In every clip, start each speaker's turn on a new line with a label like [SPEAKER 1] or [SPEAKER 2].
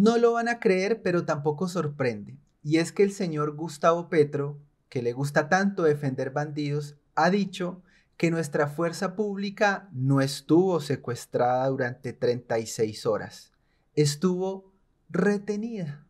[SPEAKER 1] No lo van a creer, pero tampoco sorprende. Y es que el señor Gustavo Petro, que le gusta tanto defender bandidos, ha dicho que nuestra fuerza pública no estuvo secuestrada durante 36 horas, estuvo retenida.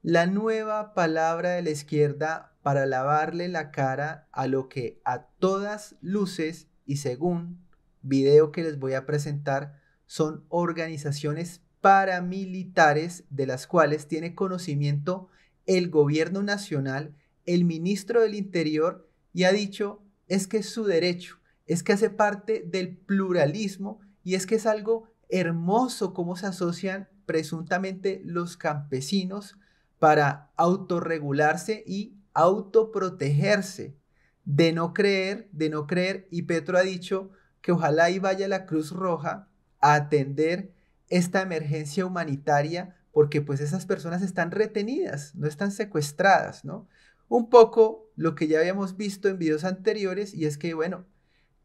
[SPEAKER 1] La nueva palabra de la izquierda para lavarle la cara a lo que a todas luces y según video que les voy a presentar son organizaciones paramilitares de las cuales tiene conocimiento el gobierno nacional, el ministro del Interior, y ha dicho es que es su derecho, es que hace parte del pluralismo y es que es algo hermoso cómo se asocian presuntamente los campesinos para autorregularse y autoprotegerse de no creer, de no creer, y Petro ha dicho que ojalá y vaya la Cruz Roja a atender esta emergencia humanitaria porque pues esas personas están retenidas, no están secuestradas, ¿no? Un poco lo que ya habíamos visto en videos anteriores y es que, bueno,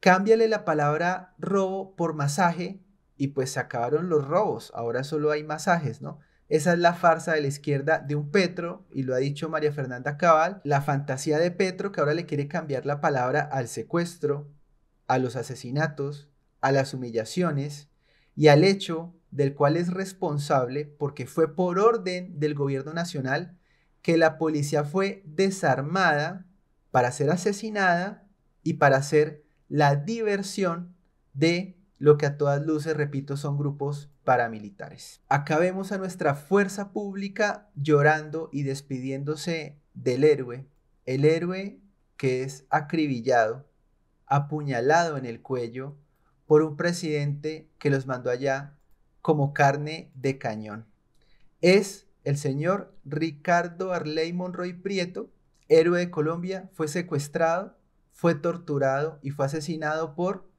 [SPEAKER 1] cámbiale la palabra robo por masaje y pues se acabaron los robos, ahora solo hay masajes, ¿no? Esa es la farsa de la izquierda de un Petro, y lo ha dicho María Fernanda Cabal, la fantasía de Petro que ahora le quiere cambiar la palabra al secuestro, a los asesinatos, a las humillaciones y al hecho del cual es responsable porque fue por orden del gobierno nacional que la policía fue desarmada para ser asesinada y para hacer la diversión de lo que a todas luces, repito, son grupos paramilitares. Acabemos a nuestra fuerza pública llorando y despidiéndose del héroe, el héroe que es acribillado, apuñalado en el cuello por un presidente que los mandó allá como carne de cañón. Es el señor Ricardo Arley Monroy Prieto, héroe de Colombia, fue secuestrado, fue torturado y fue asesinado por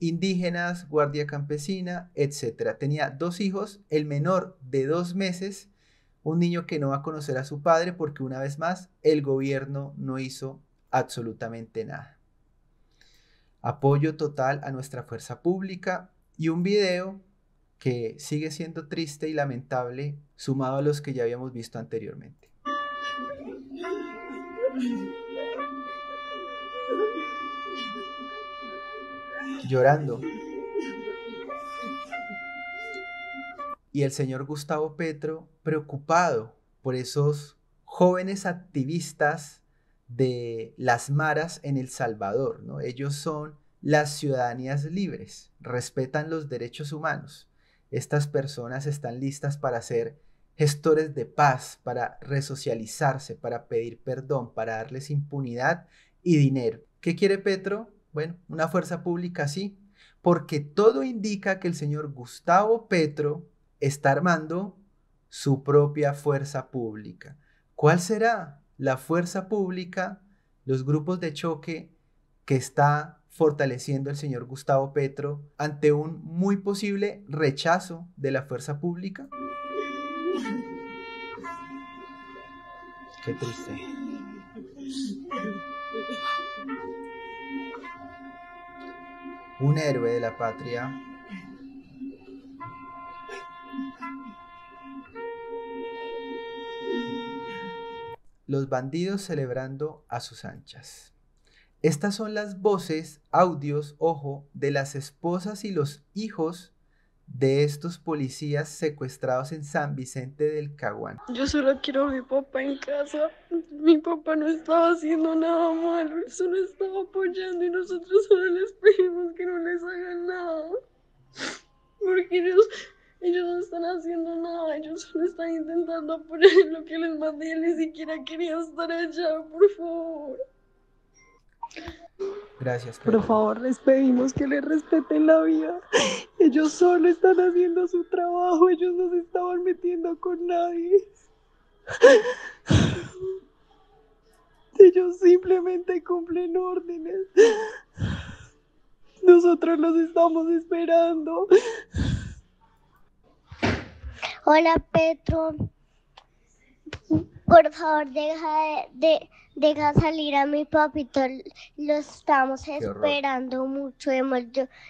[SPEAKER 1] indígenas, guardia campesina, etc. Tenía dos hijos, el menor de dos meses, un niño que no va a conocer a su padre porque una vez más el gobierno no hizo absolutamente nada. Apoyo total a nuestra fuerza pública y un video que sigue siendo triste y lamentable sumado a los que ya habíamos visto anteriormente. Llorando. Y el señor Gustavo Petro preocupado por esos jóvenes activistas de las maras en El Salvador. ¿no? Ellos son las ciudadanías libres, respetan los derechos humanos estas personas están listas para ser gestores de paz, para resocializarse, para pedir perdón, para darles impunidad y dinero. ¿Qué quiere Petro? Bueno, una fuerza pública sí, porque todo indica que el señor Gustavo Petro está armando su propia fuerza pública. ¿Cuál será la fuerza pública, los grupos de choque que está fortaleciendo al señor Gustavo Petro ante un muy posible rechazo de la fuerza pública? Qué triste. Un héroe de la patria los bandidos celebrando a sus anchas. Estas son las voces, audios, ojo, de las esposas y los hijos de estos policías secuestrados en San Vicente del Caguán.
[SPEAKER 2] Yo solo quiero a mi papá en casa. Mi papá no estaba haciendo nada malo, él solo estaba apoyando y nosotros solo les pedimos que no les hagan nada. Porque ellos, no están haciendo nada, ellos solo están intentando apoyar lo que les mandé, ni siquiera quería estar allá, por favor.
[SPEAKER 1] Gracias. Por favor, les pedimos que le respeten la vida. Ellos solo están haciendo su trabajo, ellos no se estaban metiendo con nadie. Ellos simplemente cumplen órdenes. Nosotros los estamos esperando. Hola,
[SPEAKER 2] Petro por favor deja, de, salir a mi papito, lo estamos esperando mucho, hemos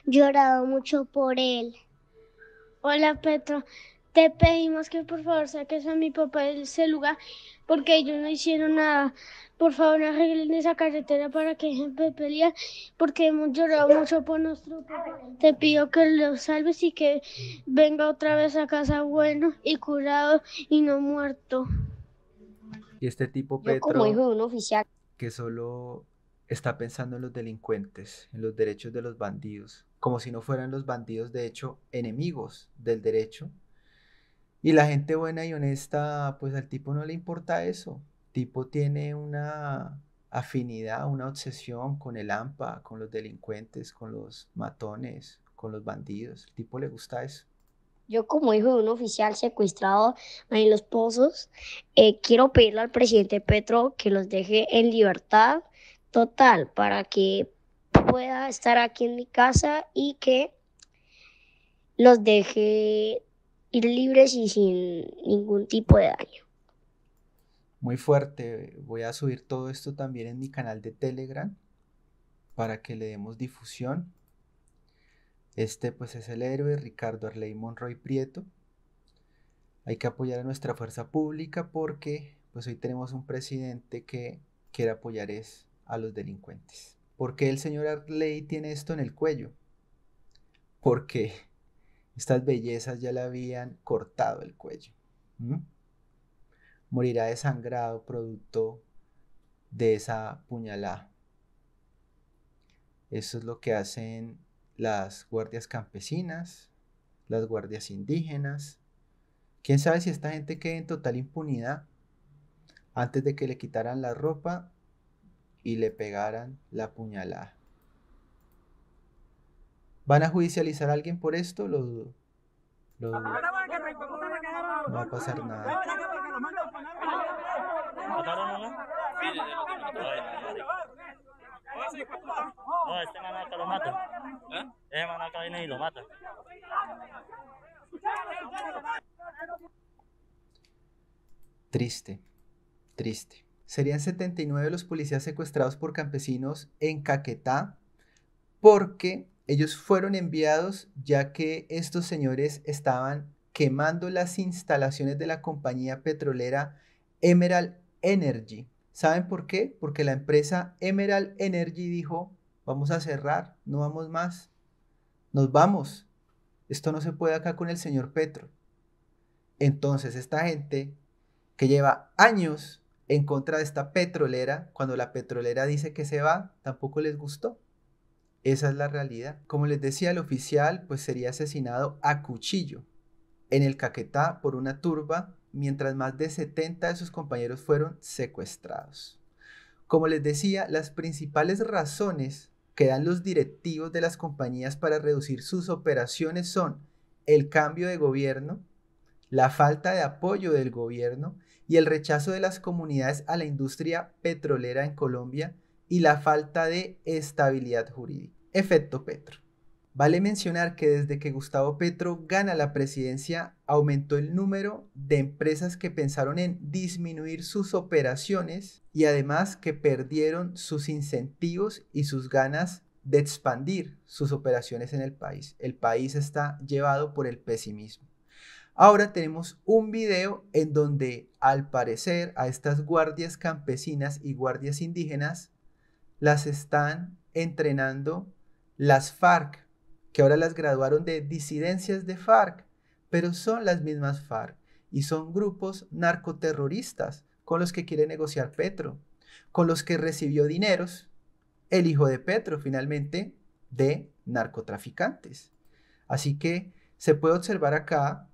[SPEAKER 1] llorado mucho por él. Hola Petro, te pedimos que por favor saques a mi papá de ese lugar porque ellos no hicieron nada. Por favor arreglen esa carretera para que dejen de porque hemos llorado mucho por nuestro papá. Te pido que lo salves y que venga otra vez a casa bueno y curado y no muerto. Y este tipo, Petro, que solo está pensando en los delincuentes, en los derechos de los bandidos, como si no fueran los bandidos, de hecho, enemigos del derecho. Y la gente buena y honesta, pues al tipo no le importa eso. Tipo tiene una afinidad, una obsesión con el AMPA, con los delincuentes, con los matones, con los bandidos. El tipo le gusta eso.
[SPEAKER 2] Yo como hijo de un oficial secuestrado
[SPEAKER 1] en los pozos, eh, quiero pedirle al presidente Petro que los deje en libertad total para que pueda estar aquí en mi casa y que los deje ir libres y sin
[SPEAKER 2] ningún tipo de daño.
[SPEAKER 1] Muy fuerte, voy a subir todo esto también en mi canal de Telegram para que le demos difusión este pues es el héroe Ricardo Arley Monroy Prieto. Hay que apoyar a nuestra fuerza pública porque pues hoy tenemos un presidente que quiere apoyar a los delincuentes. ¿Por qué el señor Arley tiene esto en el cuello? Porque estas bellezas ya le habían cortado el cuello. Morirá Morirá desangrado producto de esa puñalada. Eso es lo que hacen las guardias campesinas, las guardias indígenas. ¿Quién sabe si esta gente quede en total impunidad antes de que le quitaran la ropa y le pegaran la puñalada? ¿Van a judicializar a alguien por esto? Lo no va a pasar nada. Triste, triste. Serían 79 los policías secuestrados por campesinos en Caquetá porque ellos fueron enviados ya que estos señores estaban quemando las instalaciones de la compañía petrolera Emerald Energy ¿Saben por qué? Porque la empresa Emerald Energy dijo, vamos a cerrar, no vamos más, nos vamos, esto no se puede acá con el señor Petro. Entonces esta gente que lleva años en contra de esta petrolera, cuando la petrolera dice que se va, tampoco les gustó. Esa es la realidad. Como les decía, el oficial pues sería asesinado a cuchillo en el Caquetá por una turba mientras más de 70 de sus compañeros fueron secuestrados. Como les decía, las principales razones que dan los directivos de las compañías para reducir sus operaciones son el cambio de gobierno, la falta de apoyo del gobierno y el rechazo de las comunidades a la industria petrolera en Colombia y la falta de estabilidad jurídica. Efecto Petro. Vale mencionar que desde que Gustavo Petro gana la presidencia, aumentó el número de empresas que pensaron en disminuir sus operaciones y además que perdieron sus incentivos y sus ganas de expandir sus operaciones en el país. El país está llevado por el pesimismo. Ahora tenemos un video en donde al parecer a estas guardias campesinas y guardias indígenas las están entrenando las FARC que ahora las graduaron de disidencias de FARC, pero son las mismas FARC y son grupos narcoterroristas con los que quiere negociar Petro, con los que recibió dineros el hijo de Petro finalmente de narcotraficantes. Así que se puede observar acá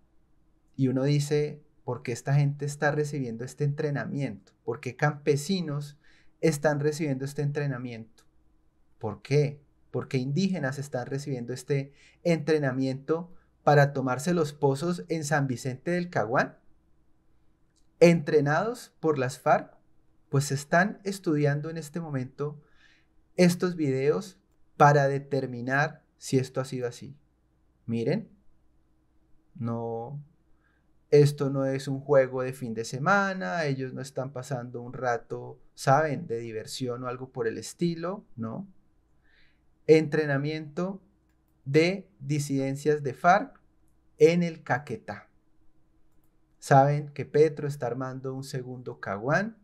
[SPEAKER 1] y uno dice, ¿por qué esta gente está recibiendo este entrenamiento? ¿Por qué campesinos están recibiendo este entrenamiento? ¿Por qué? porque indígenas están recibiendo este entrenamiento para tomarse los pozos en San Vicente del Caguán, entrenados por las FARC, pues están estudiando en este momento estos videos para determinar si esto ha sido así. Miren, no, esto no es un juego de fin de semana, ellos no están pasando un rato, saben, de diversión o algo por el estilo, no, entrenamiento de disidencias de FARC en el Caquetá. Saben que Petro está armando un segundo caguán.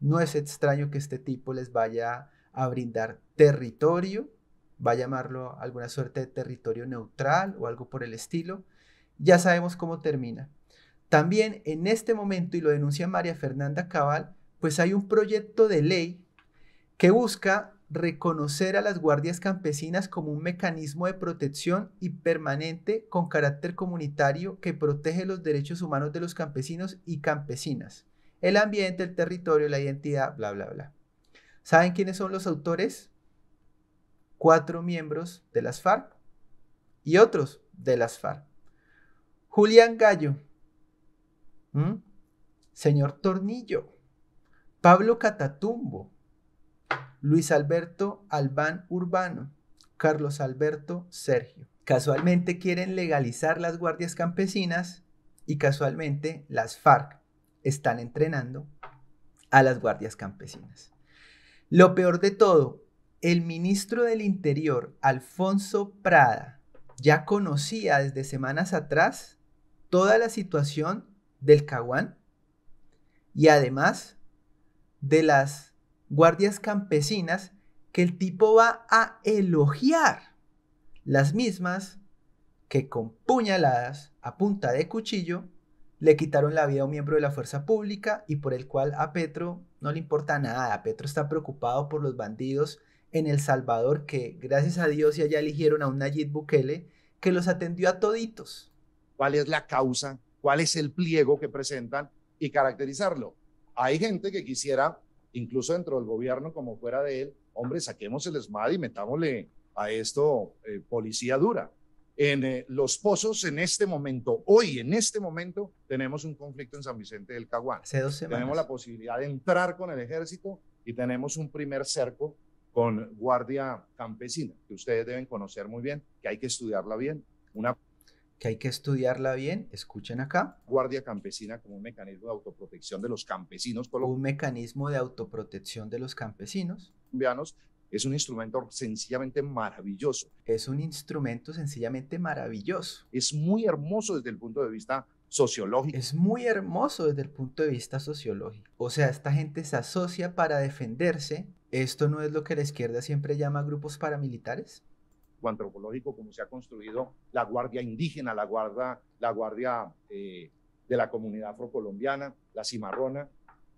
[SPEAKER 1] No es extraño que este tipo les vaya a brindar territorio, va a llamarlo alguna suerte de territorio neutral o algo por el estilo. Ya sabemos cómo termina. También en este momento, y lo denuncia María Fernanda Cabal, pues hay un proyecto de ley que busca reconocer a las guardias campesinas como un mecanismo de protección y permanente con carácter comunitario que protege los derechos humanos de los campesinos y campesinas, el ambiente, el territorio, la identidad, bla, bla, bla. ¿Saben quiénes son los autores? Cuatro miembros de las FARC y otros de las FARC. Julián Gallo, señor Tornillo, Pablo Catatumbo, Luis Alberto Albán Urbano, Carlos Alberto Sergio. Casualmente quieren legalizar las guardias campesinas y casualmente las FARC están entrenando a las guardias campesinas. Lo peor de todo, el ministro del Interior, Alfonso Prada, ya conocía desde semanas atrás toda la situación del Caguán y además de las guardias campesinas que el tipo va a elogiar. Las mismas que con puñaladas a punta de cuchillo le quitaron la vida a un miembro de la fuerza pública y por el cual a Petro no le importa nada. Petro está preocupado por los bandidos en El Salvador que gracias a Dios ya allá eligieron a un Nayib Bukele
[SPEAKER 2] que los atendió a toditos. ¿Cuál es la causa? ¿Cuál es el pliego que presentan y caracterizarlo? Hay gente que quisiera incluso dentro del gobierno como fuera de él, hombre, saquemos el ESMAD y metámosle a esto eh, policía dura. En eh, los pozos, en este momento, hoy en este momento, tenemos un conflicto en San Vicente del Caguán. Tenemos la posibilidad de entrar con el ejército y tenemos un primer cerco con guardia campesina, que ustedes deben conocer muy bien, que hay que estudiarla bien. Una que hay que estudiarla bien, escuchen acá. Guardia campesina como
[SPEAKER 1] un mecanismo de autoprotección de los campesinos. Un mecanismo de autoprotección de los campesinos.
[SPEAKER 2] Colombianos es un instrumento sencillamente maravilloso. Es un instrumento sencillamente maravilloso. Es muy hermoso desde el punto de vista sociológico. Es muy hermoso
[SPEAKER 1] desde el punto de vista sociológico. O sea, esta gente se asocia para defenderse. ¿Esto no es lo que la izquierda siempre llama grupos paramilitares?
[SPEAKER 2] antropológico como se ha construido la Guardia Indígena, la Guardia, la guardia eh, de la comunidad afrocolombiana, la cimarrona,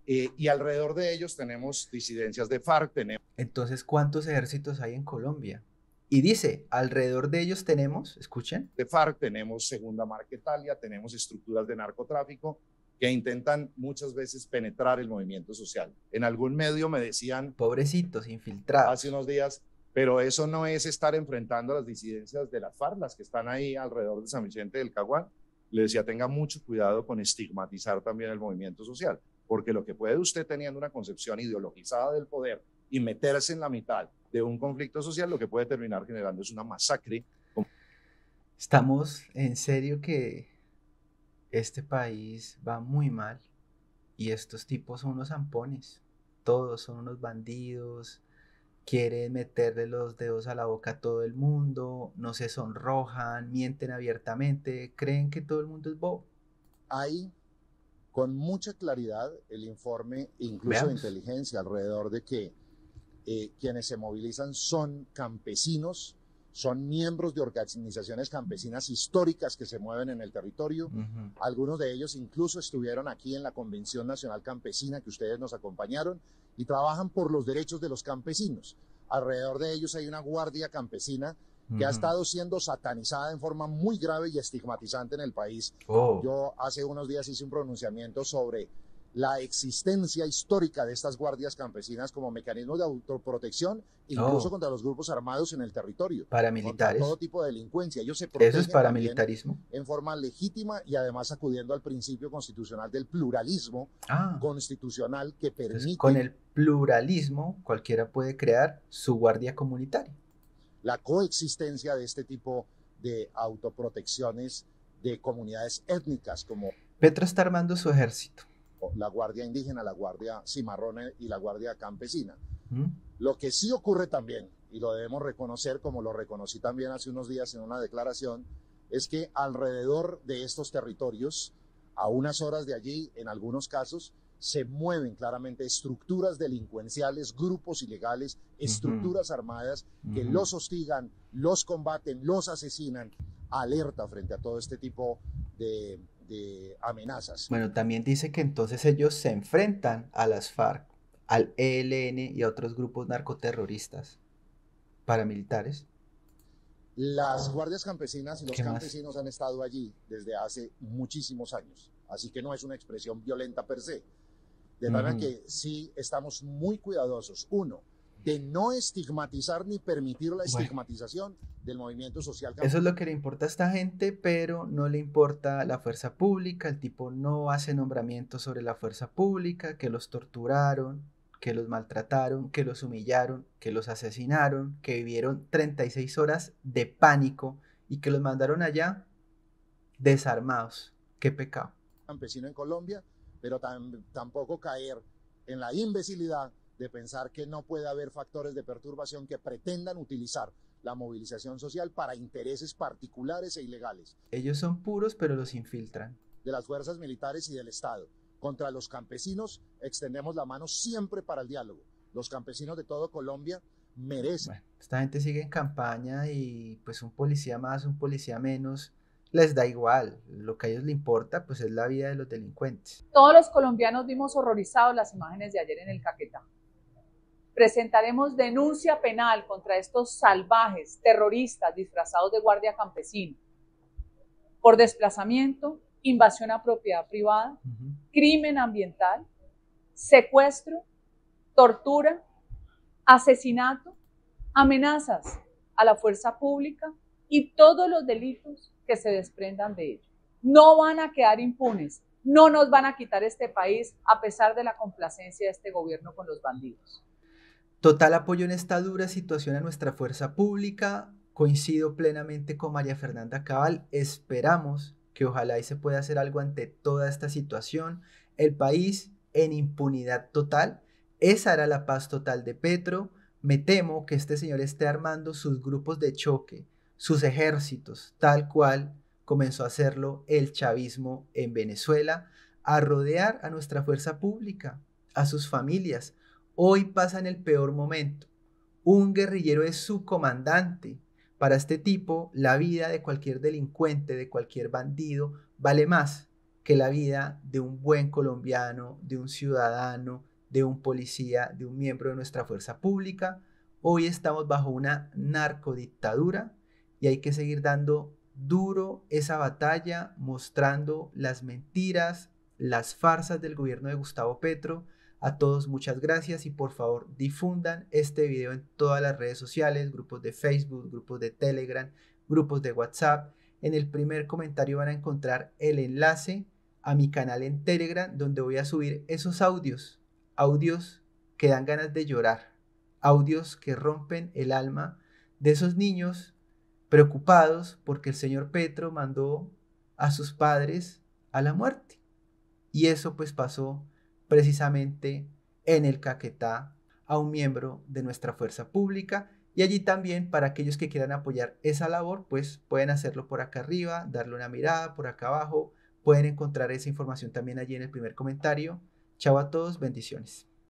[SPEAKER 2] eh, y alrededor de ellos tenemos disidencias de FARC. Tenemos...
[SPEAKER 1] Entonces, ¿cuántos ejércitos hay en Colombia? Y dice, alrededor de ellos tenemos, escuchen.
[SPEAKER 2] De FARC tenemos Segunda Marca tenemos estructuras de narcotráfico que intentan muchas veces penetrar el movimiento social. En algún medio me decían... Pobrecitos, infiltrados. Hace unos días pero eso no es estar enfrentando las disidencias de las FARC, que están ahí alrededor de San Vicente del Caguán. Le decía, tenga mucho cuidado con estigmatizar también el movimiento social, porque lo que puede usted teniendo una concepción ideologizada del poder y meterse en la mitad de un conflicto social, lo que puede terminar generando es una masacre.
[SPEAKER 1] Estamos en serio que este país va muy mal y estos tipos son unos zampones. Todos son unos bandidos, quieren meterle los dedos a la boca a todo el mundo, no se sonrojan, mienten abiertamente, creen que todo el mundo es bobo. Hay
[SPEAKER 2] con mucha claridad el informe, incluso de inteligencia, alrededor de que eh, quienes se movilizan son campesinos son miembros de organizaciones campesinas históricas que se mueven en el territorio. Algunos de ellos incluso estuvieron aquí en la Convención Nacional Campesina que ustedes nos acompañaron y trabajan por los derechos de los campesinos. Alrededor de ellos hay una guardia campesina que ha estado siendo satanizada en forma muy grave y estigmatizante en el país. Oh. Yo hace unos días hice un pronunciamiento sobre la existencia histórica de estas guardias campesinas como mecanismo de autoprotección, incluso oh. contra los grupos armados en el territorio. Paramilitares. todo tipo de delincuencia. Eso es paramilitarismo. En forma legítima y además acudiendo al principio constitucional del pluralismo ah. constitucional que permite. con el pluralismo,
[SPEAKER 1] cualquiera puede crear su guardia comunitaria.
[SPEAKER 2] La coexistencia de este tipo de autoprotecciones de comunidades étnicas como. Petra está armando su ejército la Guardia Indígena, la Guardia cimarrones y la Guardia Campesina. Mm. Lo que sí ocurre también, y lo debemos reconocer, como lo reconocí también hace unos días en una declaración, es que alrededor de estos territorios, a unas horas de allí, en algunos casos, se mueven claramente estructuras delincuenciales, grupos ilegales, estructuras armadas que los hostigan, los combaten, los asesinan. Alerta frente a todo este tipo de de amenazas.
[SPEAKER 1] Bueno, también dice que entonces ellos se enfrentan a las FARC, al ELN y a otros grupos narcoterroristas paramilitares.
[SPEAKER 2] Las guardias campesinas y los campesinos han estado allí desde hace muchísimos años, así que no es una expresión violenta per se. De manera que sí estamos muy cuidadosos. Uno, de no estigmatizar ni permitir la estigmatización del movimiento social. Eso es lo que
[SPEAKER 1] le importa a esta gente, pero no le importa la fuerza pública, el tipo no hace nombramientos sobre la fuerza pública, que los torturaron, que los maltrataron, que los humillaron, que los asesinaron, que vivieron 36 horas de pánico y que los mandaron allá desarmados. Qué pecado.
[SPEAKER 2] Campesino en Colombia, pero tampoco caer en la imbecilidad de pensar que no puede haber factores de perturbación que pretendan utilizar la movilización social para intereses particulares e ilegales.
[SPEAKER 1] Ellos son puros pero los infiltran.
[SPEAKER 2] De las fuerzas militares y del Estado. Contra los campesinos extendemos la mano siempre para el diálogo. Los campesinos de todo Colombia merecen.
[SPEAKER 1] esta gente sigue en campaña y pues un policía más, un policía menos, les da igual. Lo que a ellos le importa pues es la vida de los delincuentes. Todos los colombianos vimos horrorizados las imágenes de ayer en el Caquetá. Presentaremos denuncia penal contra estos salvajes terroristas disfrazados de guardia campesina por desplazamiento, invasión a propiedad privada, crimen ambiental, secuestro, tortura, asesinato, amenazas a la fuerza pública y todos los delitos que se desprendan de ello. No van a quedar impunes, no nos van a quitar este país a pesar de la complacencia de este gobierno con los bandidos. Total apoyo en esta dura situación a nuestra fuerza pública. Coincido plenamente con María Fernanda Cabal. Esperamos que ojalá y se pueda hacer algo ante toda esta situación. El país en impunidad total. Esa era la paz total de Petro. Me temo que este señor esté armando sus grupos de choque, sus ejércitos, tal cual comenzó a hacerlo el chavismo en Venezuela, a rodear a nuestra fuerza pública, a sus familias, hoy pasa en el peor momento. Un guerrillero es su comandante. Para este tipo, la vida de cualquier delincuente, de cualquier bandido, vale más que la vida de un buen colombiano, de un ciudadano, de un policía, de un miembro de nuestra fuerza pública. Hoy estamos bajo una narcodictadura y hay que seguir dando duro esa batalla, mostrando las mentiras, las farsas del gobierno de Gustavo Petro a todos muchas gracias y por favor difundan este video en todas las redes sociales, grupos de Facebook, grupos de Telegram, grupos de WhatsApp. En el primer comentario van a encontrar el enlace a mi canal en Telegram donde voy a subir esos audios, audios que dan ganas de llorar, audios que rompen el alma de esos niños preocupados porque el señor Petro mandó a sus padres a la muerte. Y eso pues pasó precisamente en el Caquetá a un miembro de nuestra fuerza pública y allí también para aquellos que quieran apoyar esa labor, pues pueden hacerlo por acá arriba, darle una mirada por acá abajo, pueden encontrar esa información también allí en el primer comentario. Chao a todos, bendiciones.